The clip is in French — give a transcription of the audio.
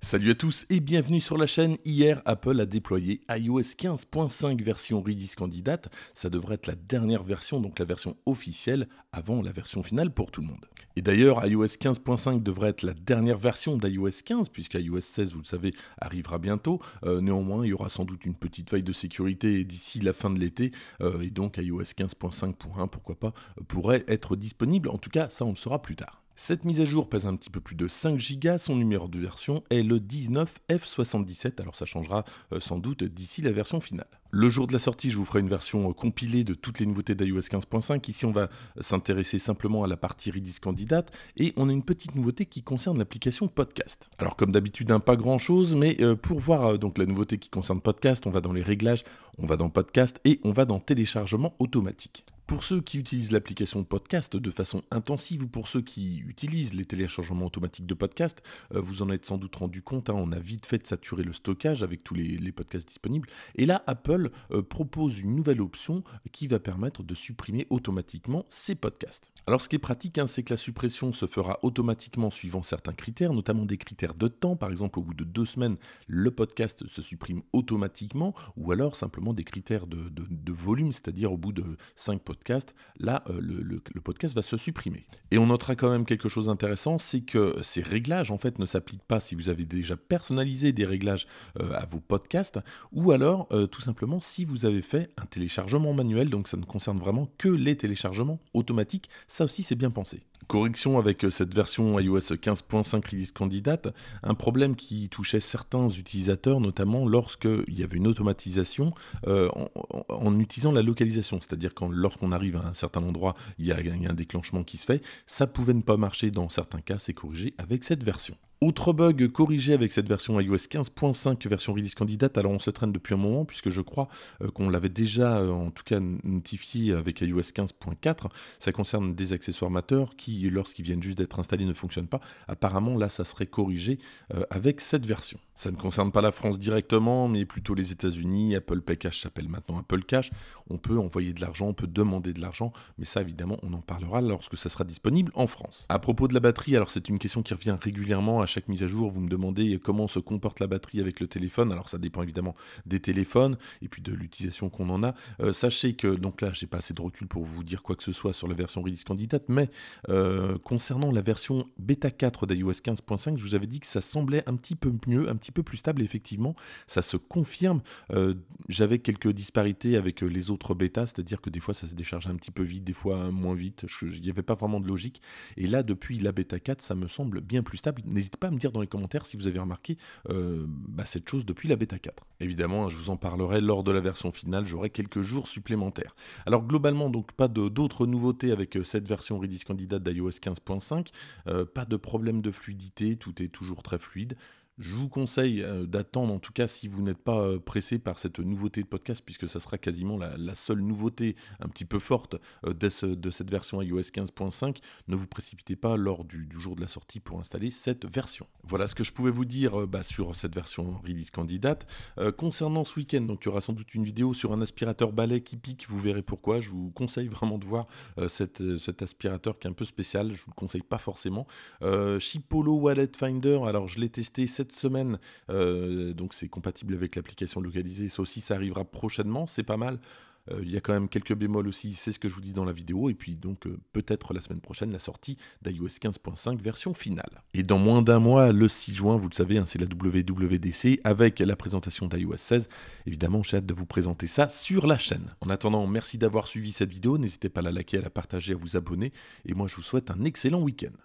Salut à tous et bienvenue sur la chaîne. Hier, Apple a déployé iOS 15.5 version Redis candidate. Ça devrait être la dernière version, donc la version officielle, avant la version finale pour tout le monde. Et d'ailleurs, iOS 15.5 devrait être la dernière version d'iOS 15, puisque iOS 16, vous le savez, arrivera bientôt. Euh, néanmoins, il y aura sans doute une petite faille de sécurité d'ici la fin de l'été, euh, et donc iOS 15.5.1, pourquoi pas, euh, pourrait être disponible. En tout cas, ça, on le saura plus tard. Cette mise à jour pèse un petit peu plus de 5 Go, son numéro de version est le 19F77, alors ça changera euh, sans doute d'ici la version finale. Le jour de la sortie, je vous ferai une version euh, compilée de toutes les nouveautés d'iOS 15.5. Ici, on va s'intéresser simplement à la partie Redis candidate et on a une petite nouveauté qui concerne l'application Podcast. Alors, comme d'habitude, hein, pas grand chose, mais euh, pour voir donc la nouveauté qui concerne Podcast, on va dans les réglages, on va dans Podcast et on va dans téléchargement automatique. Pour ceux qui utilisent l'application podcast de façon intensive ou pour ceux qui utilisent les téléchargements automatiques de podcast, euh, vous en êtes sans doute rendu compte, hein, on a vite fait de saturer le stockage avec tous les, podcasts disponibles. Et là, Apple euh, propose une nouvelle option qui va permettre de supprimer automatiquement ces podcasts. Alors ce qui est pratique, hein, c'est que la suppression se fera automatiquement suivant certains critères, notamment des critères de temps. Par exemple, au bout de deux semaines, le podcast se supprime automatiquement, ou alors simplement des critères de, de volume, c'est-à-dire au bout de cinq podcasts là, euh, le, podcast va se supprimer. Et on notera quand même quelque chose d'intéressant, c'est que ces réglages, en fait, ne s'appliquent pas si vous avez déjà personnalisé des réglages euh, à vos podcasts, ou alors, euh, tout simplement, si vous avez fait un téléchargement manuel, donc ça ne concerne vraiment que les téléchargements automatiques, ça aussi c'est bien pensé. Correction avec euh, cette version iOS 15.5 release candidate, un problème qui touchait certains utilisateurs, notamment lorsqu'il y avait une automatisation euh, en, utilisant la localisation, c'est-à-dire quand lorsqu'on arrive à un certain endroit, il y a un déclenchement qui se fait, ça pouvait ne pas marcher dans certains cas, c'est corrigé avec cette version. Autre bug corrigé avec cette version iOS 15.5, version release candidate, alors on se traîne depuis un moment puisque je crois euh, qu'on l'avait déjà euh, en tout cas notifié avec iOS 15.4, ça concerne des accessoires matures qui lorsqu'ils viennent juste d'être installés ne fonctionnent pas, apparemment là ça serait corrigé euh, avec cette version. Ça ne concerne pas la France directement mais plutôt les états unis Apple Pay Cash s'appelle maintenant Apple Cash, on peut envoyer de l'argent, on peut demander de l'argent, mais ça évidemment on en parlera lorsque ça sera disponible en France. À propos de la batterie, alors c'est une question qui revient régulièrement à chaque mise à jour, vous me demandez comment se comporte la batterie avec le téléphone. Alors ça dépend évidemment des téléphones et puis de l'utilisation qu'on en a. Euh, sachez que donc là, j'ai pas assez de recul pour vous dire quoi que ce soit sur la version release candidate, mais euh, concernant la version bêta 4 d'iOS 15.5, je vous avais dit que ça semblait un petit peu mieux, un petit peu plus stable. effectivement, ça se confirme. Euh, j'avais quelques disparités avec les autres bêta, c'est-à-dire que des fois ça se déchargeait un petit peu vite, des fois moins vite. Il n'y avait pas vraiment de logique. Et là, depuis la bêta 4, ça me semble bien plus stable. N'hésitez pas à me dire dans les commentaires si vous avez remarqué euh, bah, cette chose depuis la bêta 4. Évidemment, hein, je vous en parlerai lors de la version finale, j'aurai quelques jours supplémentaires. Alors globalement, donc pas d'autres nouveautés avec euh, cette version Redis candidate d'iOS 15.5, euh, pas de problème de fluidité, tout est toujours très fluide. Je vous conseille euh, d'attendre, en tout cas si vous n'êtes pas euh, pressé par cette nouveauté de podcast, puisque ça sera quasiment la, seule nouveauté un petit peu forte euh, de, cette version iOS 15.5. Ne vous précipitez pas lors du, jour de la sortie pour installer cette version. Voilà ce que je pouvais vous dire bah, sur cette version release candidate. concernant ce week-end, donc il y aura sans doute une vidéo sur un aspirateur balai qui pique, vous verrez pourquoi. Je vous conseille vraiment de voir cet aspirateur qui est un peu spécial, je ne vous le conseille pas forcément. Euh, Chipolo Wallet Finder, alors je l'ai testé cette semaine. Euh, donc c'est compatible avec l'application localisée. Ça aussi, ça arrivera prochainement. C'est pas mal. Euh, il y a quand même quelques bémols aussi, c'est ce que je vous dis dans la vidéo, et puis donc euh, peut-être la semaine prochaine la sortie d'iOS 15.5 version finale. Et dans moins d'un mois, le 6 juin, vous le savez, hein, c'est la WWDC avec la présentation d'iOS 16. Évidemment, j'ai hâte de vous présenter ça sur la chaîne. En attendant, merci d'avoir suivi cette vidéo, n'hésitez pas à la liker, à la partager, à vous abonner, et moi je vous souhaite un excellent week-end.